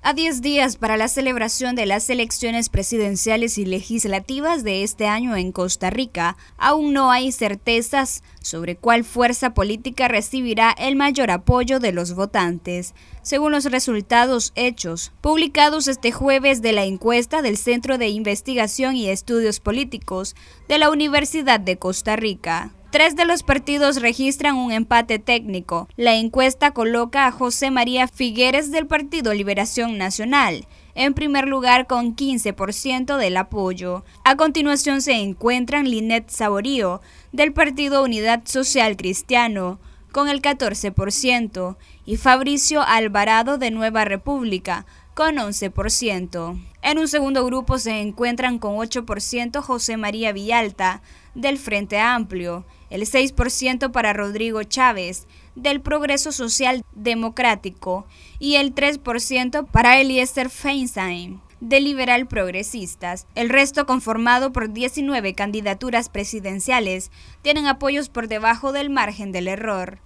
A 10 días para la celebración de las elecciones presidenciales y legislativas de este año en Costa Rica, aún no hay certezas sobre cuál fuerza política recibirá el mayor apoyo de los votantes, según los resultados hechos publicados este jueves de la encuesta del Centro de Investigación y Estudios Políticos de la Universidad de Costa Rica. Tres de los partidos registran un empate técnico. La encuesta coloca a José María Figueres del Partido Liberación Nacional en primer lugar con 15% del apoyo. A continuación se encuentran Linet Saborío del Partido Unidad Social Cristiano, con el 14% y Fabricio Alvarado de Nueva República con 11%. En un segundo grupo se encuentran con 8% José María Villalta del Frente Amplio, el 6% para Rodrigo Chávez del Progreso Social Democrático y el 3% para Eliezer Feinstein de liberal progresistas. El resto, conformado por 19 candidaturas presidenciales, tienen apoyos por debajo del margen del error.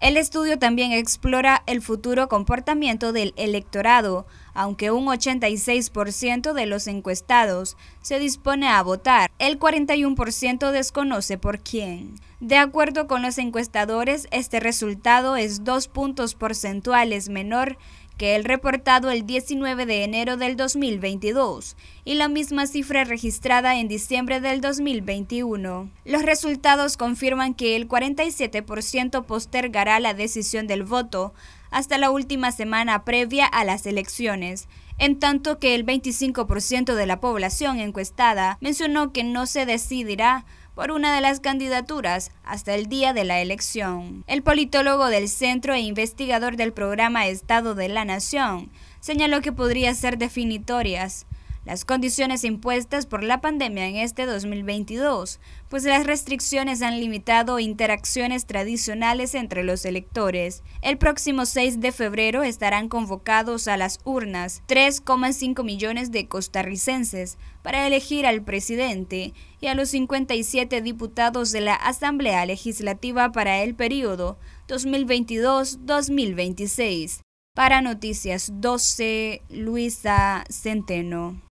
El estudio también explora el futuro comportamiento del electorado, aunque un 86% de los encuestados se dispone a votar, el 41% desconoce por quién. De acuerdo con los encuestadores, este resultado es dos puntos porcentuales menor que el reportado el 19 de enero del 2022 y la misma cifra registrada en diciembre del 2021. Los resultados confirman que el 47% postergará la decisión del voto hasta la última semana previa a las elecciones, en tanto que el 25% de la población encuestada mencionó que no se decidirá por una de las candidaturas hasta el día de la elección. El politólogo del centro e investigador del programa Estado de la Nación señaló que podría ser definitorias las condiciones impuestas por la pandemia en este 2022, pues las restricciones han limitado interacciones tradicionales entre los electores. El próximo 6 de febrero estarán convocados a las urnas 3,5 millones de costarricenses para elegir al presidente y a los 57 diputados de la Asamblea Legislativa para el periodo 2022-2026. Para Noticias 12, Luisa Centeno.